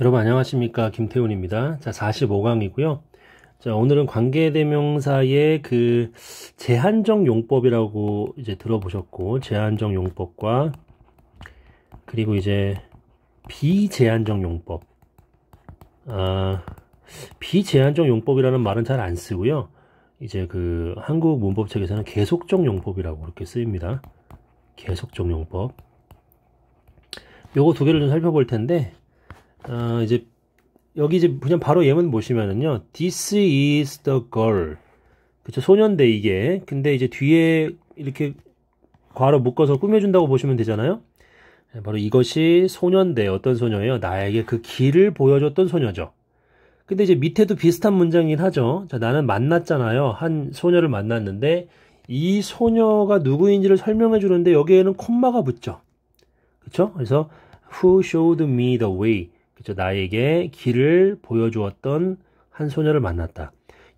여러분 안녕하십니까 김태훈입니다. 자 45강이고요. 자 오늘은 관계대명사의 그제한적 용법이라고 이제 들어보셨고 제한적 용법과 그리고 이제 비제한적 용법 아비제한적 용법이라는 말은 잘 안 쓰고요. 이제 그 한국 문법책에서는 계속적 용법이라고 이렇게 쓰입니다. 계속적 용법 요거 두 개를 좀 살펴볼 텐데 어, 이제 여기 이제 그냥 바로 예문 보시면은요. This is the girl. 그쵸 소년데 이게. 근데 이제 뒤에 이렇게 괄호 묶어서 꾸며준다고 보시면 되잖아요. 네, 바로 이것이 소년데 어떤 소녀예요? 나에게 그 길을 보여줬던 소녀죠. 근데 이제 밑에도 비슷한 문장이긴 하죠. 자, 나는 만났잖아요. 한 소녀를 만났는데 이 소녀가 누구인지를 설명해 주는데 여기에는 콤마가 붙죠. 그쵸 그래서 who showed me the way 그죠? 나에게 길을 보여주었던 한 소녀를 만났다.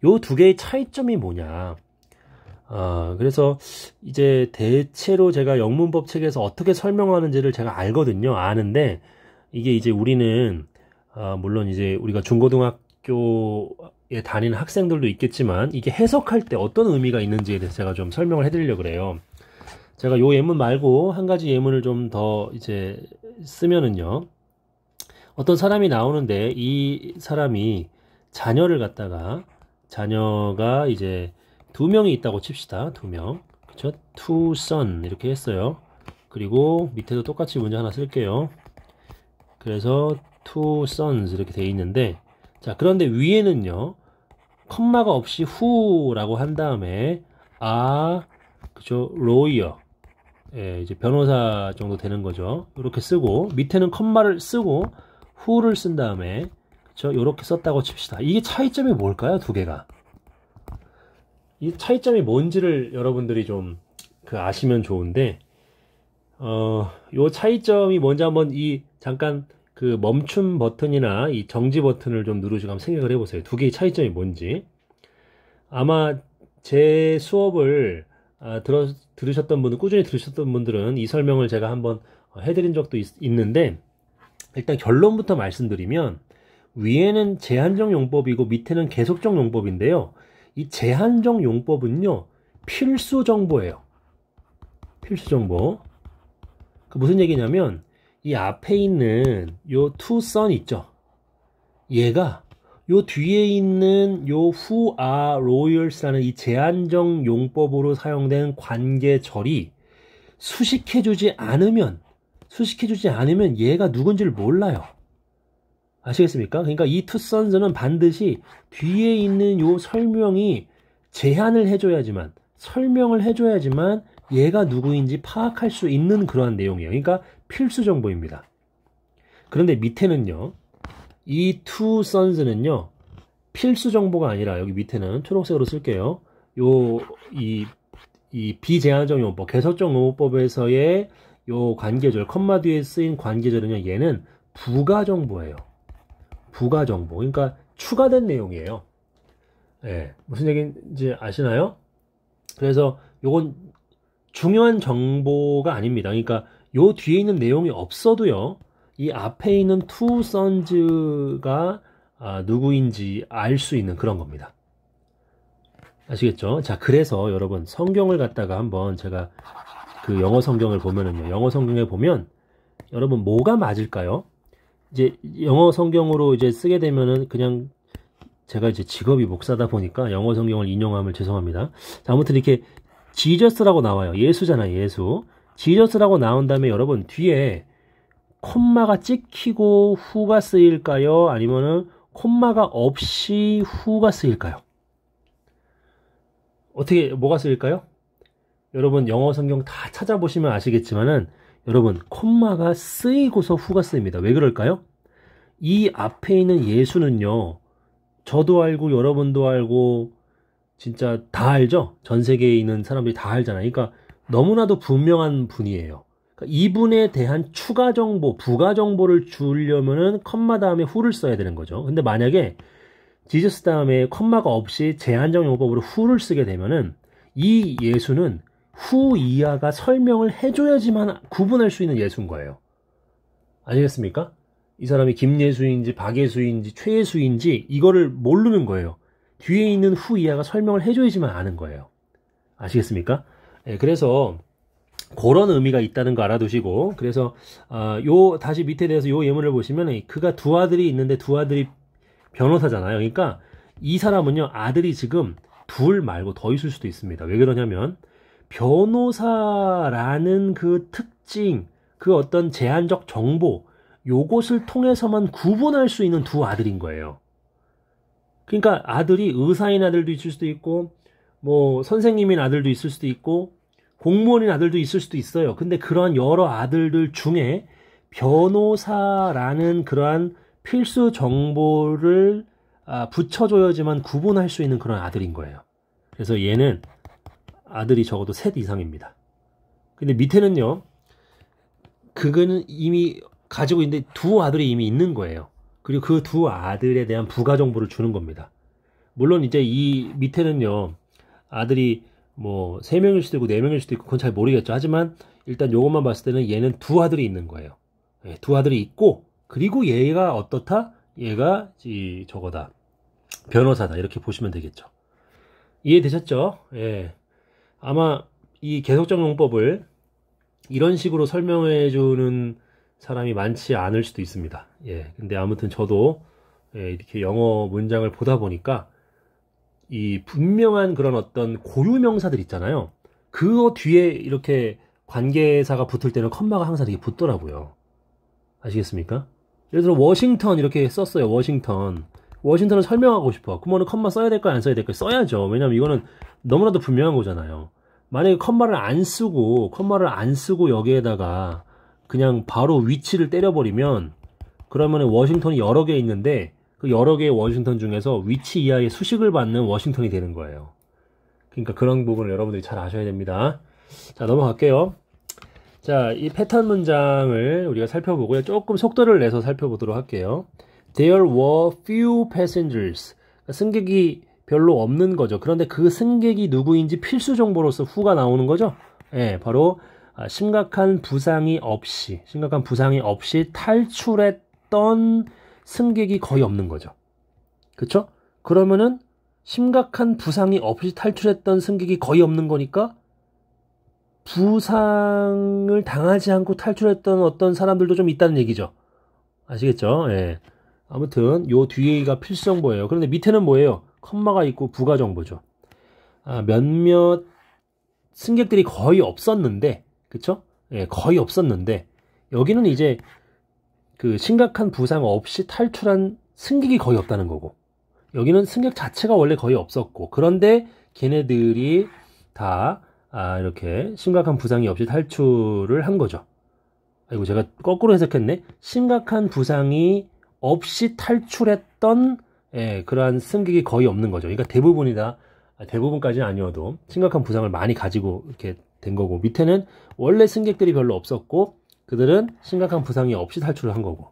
요 두 개의 차이점이 뭐냐? 어, 그래서 이제 대체로 제가 영문법 책에서 어떻게 설명하는지를 제가 알거든요. 아는데 이게 이제 우리는 어, 물론 이제 우리가 중고등학교에 다니는 학생들도 있겠지만 이게 해석할 때 어떤 의미가 있는지에 대해서 제가 좀 설명을 해드리려 고 그래요. 제가 요 예문 말고 한 가지 예문을 좀 더 이제 쓰면은요. 어떤 사람이 나오는데 이 사람이 자녀를 갖다가 자녀가 이제 두 명이 있다고 칩시다. 두 명. 그쵸? t w 이렇게 했어요. 그리고 밑에도 똑같이 문제 하나 쓸게요. 그래서 투 w o 이렇게 돼 있는데 자 그런데 위에는요 컴마가 없이 후라고한 다음에 아 그죠 l a w 예, 이제 변호사 정도 되는 거죠. 이렇게 쓰고 밑에는 컴마를 쓰고 who를 쓴 다음에 저쵸 이렇게 썼다고 칩시다. 이게 차이점이 뭘까요? 두 개가. 이 차이점이 뭔지를 여러분들이 좀 그 아시면 좋은데 어, 요 차이점이 뭔지 한번 이 잠깐 그 멈춤 버튼이나 이 정지 버튼을 좀 누르시고 한번 생각을 해보세요. 두 개의 차이점이 뭔지. 아마 제 수업을 아, 들어, 들으셨던 분은 꾸준히 들으셨던 분들은 이 설명을 제가 한번 해드린 적도 있, 있는데 일단 결론부터 말씀드리면 위에는 제한적 용법이고 밑에는 계속적 용법인데요. 이 제한적 용법은요. 필수 정보예요. 필수 정보. 그 무슨 얘기냐면 이 앞에 있는 요 투선 있죠. 얘가 요 뒤에 있는 요 후아 로열스라는 이 제한적 용법으로 사용된 관계절이 수식해주지 않으면 수식해주지 않으면 얘가 누군지를 몰라요. 아시겠습니까? 그러니까 이 투선즈는 반드시 뒤에 있는 요 설명이 제한을 해줘야지만 설명을 해줘야지만 얘가 누구인지 파악할 수 있는 그러한 내용이에요. 그러니까 필수 정보입니다. 그런데 밑에는요. 이 투선즈는요. 필수 정보가 아니라 여기 밑에는 초록색으로 쓸게요. 요 이 이 비제한적 용법, 개설적 용법에서의 요 관계절 컴마 뒤에 쓰인 관계절은요 얘는 부가 정보예요 부가 정보 그러니까 추가된 내용이에요 예 무슨 얘기인지 아시나요 그래서 요건 중요한 정보가 아닙니다 그러니까 요 뒤에 있는 내용이 없어도요 이 앞에 있는 투 선즈가 아, 누구인지 알 수 있는 그런 겁니다 아시겠죠? 자, 그래서 여러분 성경을 갖다가 한번 제가 그 영어 성경을 보면은요. 영어 성경에 보면 여러분 뭐가 맞을까요? 이제 영어 성경으로 이제 쓰게 되면은 그냥 제가 이제 직업이 목사다 보니까 영어 성경을 인용함을 죄송합니다. 자, 아무튼 이렇게 지저스라고 나와요. 예수잖아요, 예수. 지저스라고 나온 다음에 여러분 뒤에 콤마가 찍히고 후가 쓰일까요? 아니면은 콤마가 없이 후가 쓰일까요? 어떻게 뭐가 쓰일까요? 여러분 영어 성경 다 찾아보시면 아시겠지만은 여러분 콤마가 쓰이고서 후가 쓰입니다. 왜 그럴까요? 이 앞에 있는 예수는요. 저도 알고 여러분도 알고 진짜 다 알죠. 전 세계에 있는 사람들이 다 알잖아요. 그러니까 너무나도 분명한 분이에요. 그러니까 이분에 대한 추가 정보, 부가 정보를 주려면은 컴마 다음에 후를 써야 되는 거죠. 근데 만약에 지저스 다음에 컴마가 없이 제한적 용법으로 후를 쓰게 되면은 이 예수는 후 이하가 설명을 해줘야지만 구분할 수 있는 예수인 거예요. 아니겠습니까? 이 사람이 김예수인지 박예수인지 최예수인지 이거를 모르는 거예요. 뒤에 있는 후 이하가 설명을 해줘야지만 아는 거예요. 아시겠습니까? 네, 그래서 그런 의미가 있다는 거 알아두시고 그래서 어, 요 다시 밑에 대해서 요 예문을 보시면 그가 두 아들이 있는데 두 아들이 변호사잖아요. 그러니까 이 사람은요 아들이 지금 둘 말고 더 있을 수도 있습니다. 왜 그러냐면 변호사라는 그 특징, 그 어떤 제한적 정보, 요것을 통해서만 구분할 수 있는 두 아들인 거예요. 그러니까 아들이 의사인 아들도 있을 수도 있고, 뭐, 선생님인 아들도 있을 수도 있고, 공무원인 아들도 있을 수도 있어요. 근데 그러한 여러 아들들 중에 변호사라는 그러한 필수 정보를 아, 붙여줘야지만 구분할 수 있는 그런 아들인 거예요. 그래서 얘는 아들이 적어도 셋 이상입니다. 근데 밑에는요, 그거는 이미 가지고 있는데 두 아들이 이미 있는 거예요. 그리고 그 두 아들에 대한 부가 정보를 주는 겁니다. 물론 이제 이 밑에는요, 아들이 뭐 세 명일 수도 있고 네 명일 수도 있고 그건 잘 모르겠죠. 하지만 일단 요것만 봤을 때는 얘는 두 아들이 있는 거예요. 예, 두 아들이 있고 그리고 얘가 어떻다? 얘가 이 저거다. 변호사다. 이렇게 보시면 되겠죠. 이해되셨죠? 예. 아마 이 계속적 용법을 이런 식으로 설명해 주는 사람이 많지 않을 수도 있습니다. 예. 근데 아무튼 저도 예, 이렇게 영어 문장을 보다 보니까 이 분명한 그런 어떤 고유 명사들 있잖아요. 그 어 뒤에 이렇게 관계사가 붙을 때는 컴마가 항상 되게 붙더라고요. 아시겠습니까? 예를 들어 워싱턴 이렇게 썼어요. 워싱턴. 워싱턴을 설명하고 싶어. 그러면 컴마 써야 될까요? 안 써야 될까요? 써야죠. 왜냐면 이거는 너무나도 분명한 거잖아요. 만약에 컴마를 안 쓰고, 컴마를 안 쓰고 여기에다가 그냥 바로 위치를 때려버리면 그러면 워싱턴이 여러 개 있는데 그 여러 개의 워싱턴 중에서 위치 이하의 수식을 받는 워싱턴이 되는 거예요. 그러니까 그런 부분을 여러분들이 잘 아셔야 됩니다. 자, 넘어갈게요. 자, 이 패턴 문장을 우리가 살펴보고요. 조금 속도를 내서 살펴보도록 할게요. There were few passengers. 그러니까 승객이 별로 없는 거죠. 그런데 그 승객이 누구인지 필수 정보로서 후가 나오는 거죠. 예, 바로 아, 심각한 부상이 없이 심각한 부상이 없이 탈출했던 승객이 거의 없는 거죠. 그렇죠? 그러면은 심각한 부상이 없이 탈출했던 승객이 거의 없는 거니까 부상을 당하지 않고 탈출했던 어떤 사람들도 좀 있다는 얘기죠. 아시겠죠? 예. 아무튼 요 뒤에가 필수정보예요. 그런데 밑에는 뭐예요? 컴마가 있고 부가정보죠. 아, 몇몇 승객들이 거의 없었는데, 그쵸? 예, 거의 없었는데, 여기는 이제 그 심각한 부상 없이 탈출한 승객이 거의 없다는 거고, 여기는 승객 자체가 원래 거의 없었고, 그런데 걔네들이 다, 아, 이렇게 심각한 부상이 없이 탈출을 한 거죠. 아이고, 제가 거꾸로 해석했네. 심각한 부상이 없이 탈출했던 예, 그러한 승객이 거의 없는 거죠. 그러니까 대부분이다. 대부분까지는 아니어도 심각한 부상을 많이 가지고 이렇게 된 거고 밑에는 원래 승객들이 별로 없었고 그들은 심각한 부상이 없이 탈출을 한 거고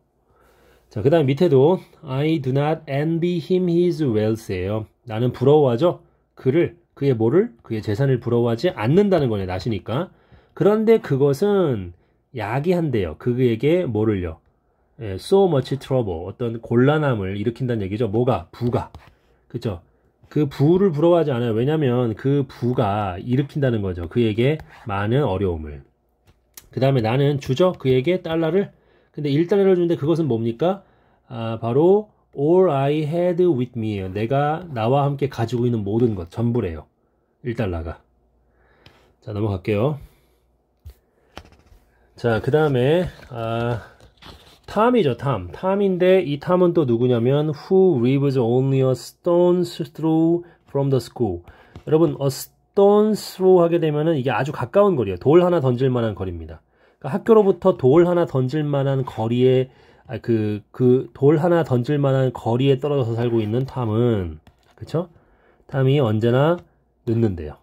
자그 다음 밑에도 I do not envy him his wealth예요 나는 부러워하죠 그를 그의 뭐를 그의 재산을 부러워하지 않는다는 거네 나시니까 그런데 그것은 야기한대요 그에게 뭐를요 예, so much trouble 어떤 곤란함을 일으킨다는 얘기죠. 뭐가 부가 그죠? 그 부를 부러워하지 않아요. 왜냐하면 그 부가 일으킨다는 거죠. 그에게 많은 어려움을. 그 다음에 나는 주죠. 그에게 달러를. 근데 1달러를 주는데 그것은 뭡니까? 아, 바로 all I had with me. 내가 나와 함께 가지고 있는 모든 것 전부래요. 1달러가. 자 넘어갈게요. 자 그 다음에 아, 탐이죠, 탐. 탐인데 이 탐은 또 누구냐면 who lives only a stone's throw from the school. 여러분 a stone's throw 하게 되면은 이게 아주 가까운 거리예요. 돌 하나 던질 만한 거리입니다. 그러니까 학교로부터 돌 하나 던질 만한 거리에 아, 그 그 돌 하나 던질 만한 거리에 떨어져서 살고 있는 탐은 그렇죠? 탐이 언제나 늦는데요.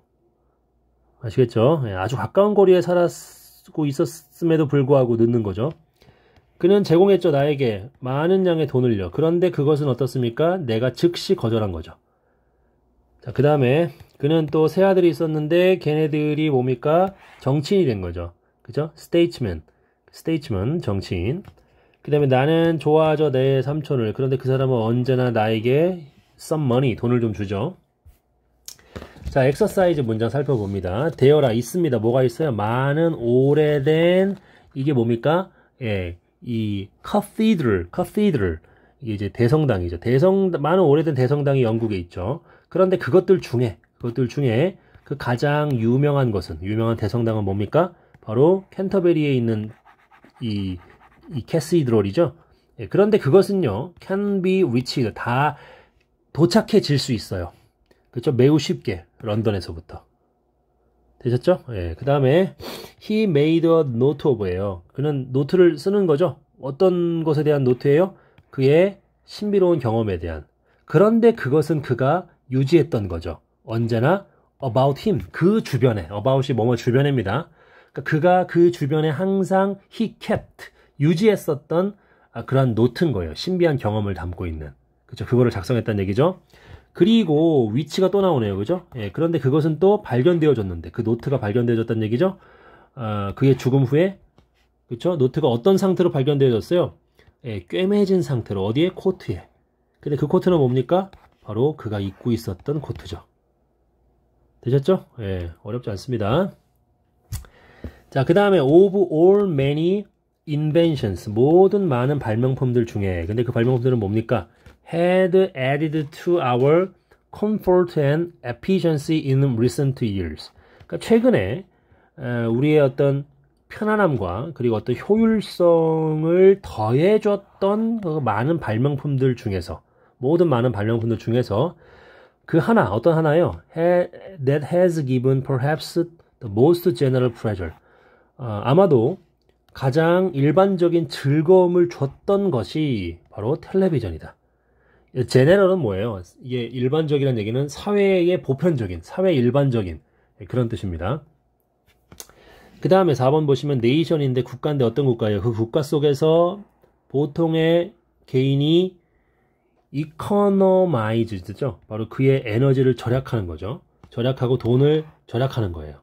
아시겠죠? 예, 아주 가까운 거리에 살았고 있었음에도 불구하고 늦는 거죠. 그는 제공했죠, 나에게. 많은 양의 돈을요. 그런데 그것은 어떻습니까? 내가 즉시 거절한 거죠. 자, 그 다음에 그는 또 새 아들이 있었는데 걔네들이 뭡니까? 정치인이 된 거죠. 그죠? 스테이츠맨. 스테이츠맨, 정치인. 그 다음에 나는 좋아하죠, 내 삼촌을. 그런데 그 사람은 언제나 나에게 some money, 돈을 좀 주죠. 자, 엑서사이즈 문장 살펴봅니다. 되어라, 있습니다. 뭐가 있어요? 많은 오래된, 이게 뭡니까? 예, 이 cathedral, cathedral 이게 이제 대성당이죠. 대성 많은 오래된 대성당이 영국에 있죠. 그런데 그것들 중에 그것들 중에 그 가장 유명한 것은 유명한 대성당은 뭡니까? 바로 캔터베리에 있는 이, 이 캐시드롤이죠. 예, 그런데 그것은요, can be reached 다 도착해질 수 있어요. 그렇죠? 매우 쉽게 런던에서부터. 되셨죠? 예, 그 다음에 he made a note of예요. 그는 노트를 쓰는 거죠. 어떤 것에 대한 노트예요? 그의 신비로운 경험에 대한. 그런데 그것은 그가 유지했던 거죠. 언제나 about him, 그 주변에, about이 뭐뭐 주변입니다. 그러니까 그가 그 주변에 항상 he kept, 유지했었던 아, 그런 노트인 거예요. 신비한 경험을 담고 있는. 그죠 그거를 작성했다는 얘기죠. 그리고 위치가 또 나오네요. 그죠? 예, 그런데 그것은 또 발견되어졌는데 그 노트가 발견되어졌다는 얘기죠. 어, 그의 죽음 후에 그쵸? 노트가 어떤 상태로 발견되어졌어요? 예, 꿰매진 상태로 어디에? 코트에. 근데 그 코트는 뭡니까? 바로 그가 입고 있었던 코트죠. 되셨죠? 예, 어렵지 않습니다. 자, 그 다음에 of all many inventions 모든 많은 발명품들 중에 근데 그 발명품들은 뭡니까? had added to our comfort and efficiency in recent years. 그러니까 최근에 우리의 어떤 편안함과 그리고 어떤 효율성을 더해줬던 그 많은 발명품들 중에서 모든 많은 발명품들 중에서 그 하나 어떤 하나요? That has given perhaps the most general pleasure. 어, 아마도 가장 일반적인 즐거움을 줬던 것이 바로 텔레비전이다. 제네럴은 뭐예요? 이게 일반적이라는 얘기는 사회의 보편적인, 사회 일반적인 그런 뜻입니다. 그 다음에 4번 보시면 네이션인데 국가인데 어떤 국가예요? 그 국가 속에서 보통의 개인이 이코노마이즈죠. 바로 그의 에너지를 절약하는 거죠. 절약하고 돈을 절약하는 거예요.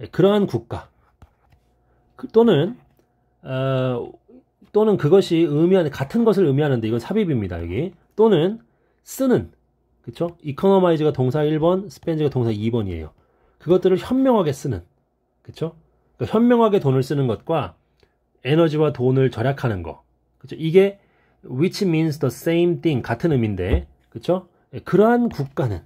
예, 그러한 국가 그 또는 어, 또는 그것이 의미하는 같은 것을 의미하는데 이건 삽입입니다 여기 또는 쓰는 그쵸? e 이 o 노마이즈가 동사 1번, s p e n d 가 동사 2번이에요. 그것들을 현명하게 쓰는 그쵸? 그러니까 현명하게 돈을 쓰는 것과 에너지와 돈을 절약하는 거 그쵸? 이게 which means the same thing 같은 의미인데 그쵸? 예, 그러한 국가는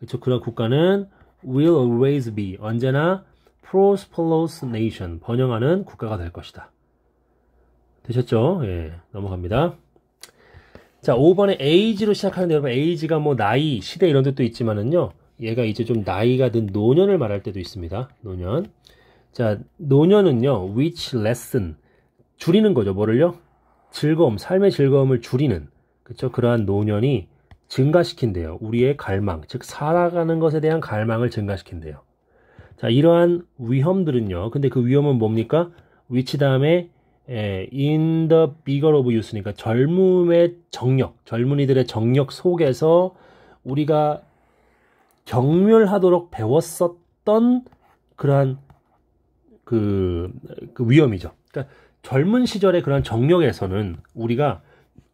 그쵸? 그러한 국가는 will always be 언제나 prosperous nation 번영하는 국가가 될 것이다. 되셨죠? 예, 넘어갑니다. 자, 5번에 에이지로 시작하는데 여러분 에이지가 뭐 나이, 시대 이런 뜻도 있지만은요. 얘가 이제 좀 나이가 든 노년을 말할 때도 있습니다. 노년. 자, 노년은요. which lesson 줄이는 거죠. 뭐를요? 즐거움, 삶의 즐거움을 줄이는 그렇죠? 그러한 노년이 증가시킨대요. 우리의 갈망, 즉 살아가는 것에 대한 갈망을 증가시킨대요. 자, 이러한 위험들은요. 근데 그 위험은 뭡니까? 위치 다음에 예, in the bigger of youth니까 젊음의 정력, 젊은이들의 정력 속에서 우리가 경멸하도록 배웠었던 그러한 그, 그 위험이죠. 그러니까 젊은 시절의 그런 정력에서는 우리가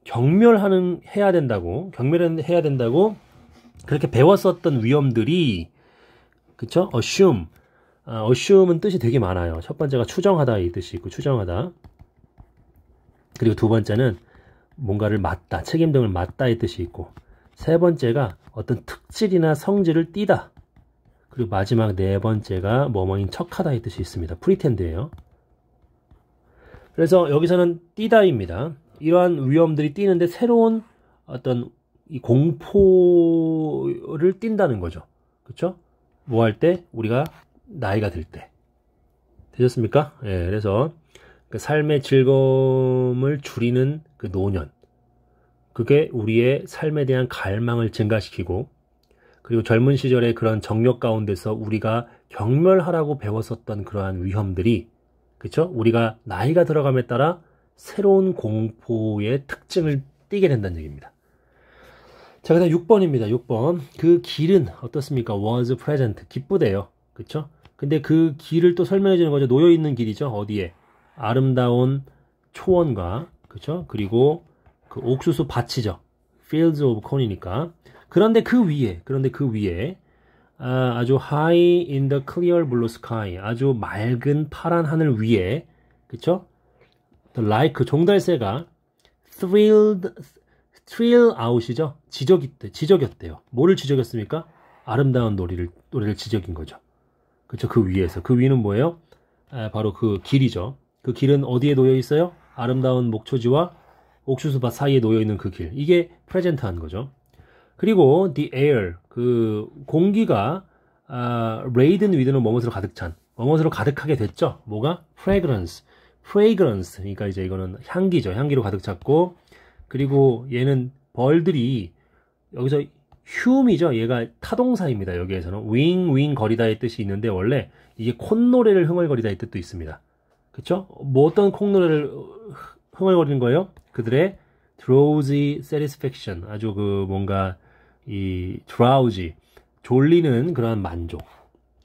경멸하는 해야 된다고 경멸해야 된다고 그렇게 배웠었던 위험들이 그쵸? assume, 아, assume은 뜻이 되게 많아요. 첫 번째가 추정하다 이 뜻이 있고 추정하다. 그리고 두 번째는 뭔가를 맞다 책임등을 맞다의 뜻이 있고 세 번째가 어떤 특질이나 성질을 띠다. 그리고 마지막 네 번째가 뭐뭐인 척하다의 뜻이 있습니다. 프리텐드예요. 그래서 여기서는 띠다입니다. 이러한 위험들이 띠는데 새로운 어떤 이 공포를 띈다는 거죠. 그렇죠? 뭐 할 때? 우리가 나이가 들 때. 되셨습니까? 예, 그래서 그 삶의 즐거움을 줄이는 그 노년. 그게 우리의 삶에 대한 갈망을 증가시키고 그리고 젊은 시절의 그런 정력 가운데서 우리가 경멸하라고 배웠었던 그러한 위험들이 그쵸 우리가 나이가 들어감에 따라 새로운 공포의 특징을 띠게 된다는 얘기입니다. 자, 그다음 6번입니다. 6번. 그 길은 어떻습니까? was present. 기쁘대요. 그쵸 근데 그 길을 또 설명해 주는 거죠. 놓여 있는 길이죠. 어디에? 아름다운 초원과 그렇 그리고 그 옥수수 밭이죠. Fields of Corn이니까. 그런데 그 위에 그런데 그 위에 아, 아주 high in the clear blue sky 아주 맑은 파란 하늘 위에 그쵸? The like 그 종달새가 thrilled thrill out이죠 지적이 지적이었대요 뭐를 지적했습니까? 아름다운 노래를 노래를 지적인 거죠 그쵸 그 위에서 그 위는 뭐예요? 아, 바로 그 길이죠 그 길은 어디에 놓여 있어요? 아름다운 목초지와 옥수수밭 사이에 놓여 있는 그 길. 이게 프레젠트한 거죠. 그리고 the air 그 공기가 아, laden 는 머뭇으로 가득 찬 머뭇으로 가득하게 됐죠. 뭐가 fragrance, fragrance. 그러니까 이제 이거는 향기죠. 향기로 가득 찼고 그리고 얘는 벌들이 여기서 휴미죠. 얘가 타동사입니다. 여기에서는 윙윙 거리다의 뜻이 있는데 원래 이게 콧노래를 흥얼거리다의 뜻도 있습니다. 그쵸? 뭐 어떤 콩노래를 흥얼거리는 거예요? 그들의 drowsy satisfaction. 아주 그 뭔가 이 drowsy. 졸리는 그러한 만족.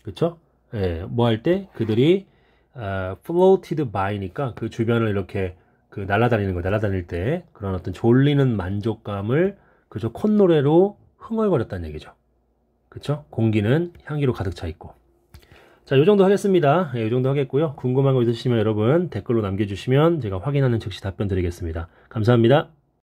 그쵸? 예, 뭐 할 때 그들이 아, floated by니까 그 주변을 이렇게 그 날아다니는 거, 날아다닐 때 그런 어떤 졸리는 만족감을 그저 콧노래로 흥얼거렸다는 얘기죠. 그쵸? 공기는 향기로 가득 차 있고. 자, 요 정도 하겠습니다. 예, 요 정도 하겠고요. 궁금한 거 있으시면 여러분 댓글로 남겨주시면 제가 확인하는 즉시 답변 드리겠습니다. 감사합니다.